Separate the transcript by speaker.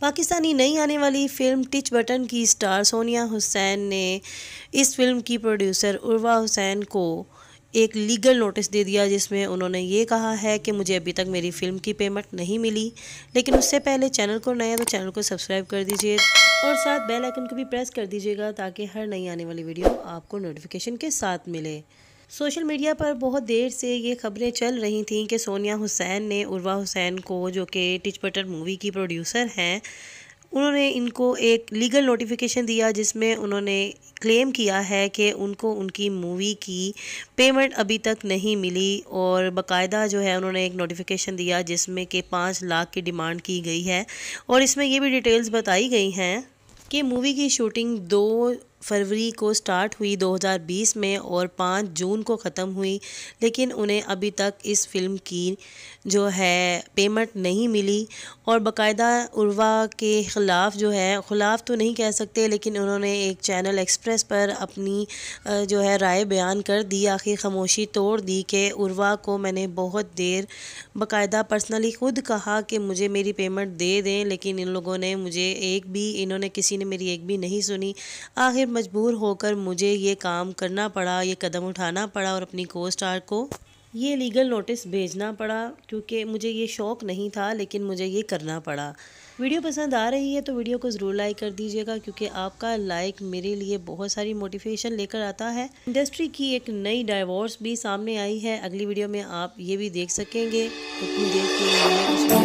Speaker 1: पाकिस्तानी नई आने वाली फ़िल्म टिच बटन की स्टार सोनिया हुसैन ने इस फिल्म की प्रोड्यूसर उर्वा हुसैन को एक लीगल नोटिस दे दिया जिसमें उन्होंने ये कहा है कि मुझे अभी तक मेरी फ़िल्म की पेमेंट नहीं मिली लेकिन उससे पहले चैनल को नया तो चैनल को सब्सक्राइब कर दीजिए और साथ बेल आइकन को भी प्रेस कर दीजिएगा ताकि हर नई आने वाली वीडियो आपको नोटिफिकेशन के साथ मिले सोशल मीडिया पर बहुत देर से ये खबरें चल रही थी कि सोनिया हुसैन ने उर्वा हुसैन को जो कि टिचपटर मूवी की प्रोड्यूसर हैं उन्होंने इनको एक लीगल नोटिफिकेशन दिया जिसमें उन्होंने क्लेम किया है कि उनको उनकी मूवी की पेमेंट अभी तक नहीं मिली और बकायदा जो है उन्होंने एक नोटिफिकेशन दिया जिसमें कि पाँच लाख की डिमांड की गई है और इसमें ये भी डिटेल्स बताई गई हैं कि मूवी की शूटिंग दो फरवरी को स्टार्ट हुई 2020 में और 5 जून को ख़त्म हुई लेकिन उन्हें अभी तक इस फिल्म की जो है पेमेंट नहीं मिली और बकायदा उर्वा के ख़िलाफ़ जो है ख़िलाफ़ तो नहीं कह सकते लेकिन उन्होंने एक चैनल एक्सप्रेस पर अपनी जो है राय बयान कर दी आखिर खामोशी तोड़ दी कि उर्वा को मैंने बहुत देर बाकायदा पर्सनली ख़ुद कहा कि मुझे मेरी पेमेंट दे दें लेकिन इन लोगों ने मुझे एक भी इन्होंने किसी ने मेरी एक भी नहीं सुनी आखिर फिर मजबूर होकर मुझे ये काम करना पड़ा ये कदम उठाना पड़ा और अपनी को स्टार को ये लीगल नोटिस भेजना पड़ा क्योंकि मुझे ये शौक़ नहीं था लेकिन मुझे ये करना पड़ा वीडियो पसंद आ रही है तो वीडियो को ज़रूर लाइक कर दीजिएगा क्योंकि आपका लाइक मेरे लिए बहुत सारी मोटिवेशन लेकर आता है इंडस्ट्री की एक नई डाइवोर्स भी सामने आई है अगली वीडियो में आप ये भी देख सकेंगे उतनी देर के लिए